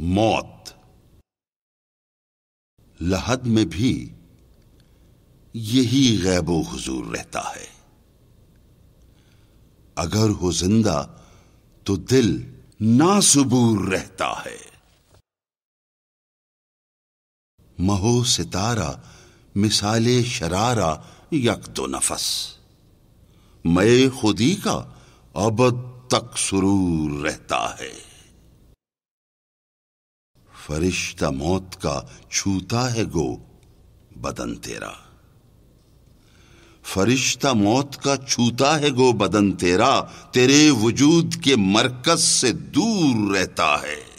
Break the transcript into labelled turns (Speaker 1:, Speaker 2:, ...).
Speaker 1: मौत लहद में भी यही गैबो हजूर रहता है अगर हो जिंदा तो दिल नासबूर रहता है महो सितारा मिसाले शरारा यक दो नफस मैं खुदी का अब तक सुरूर रहता है फरिश्ता मौत का छूता है गो बदन तेरा फरिश्ता मौत का छूता है गो बदन तेरा तेरे वजूद के मरकज से दूर रहता है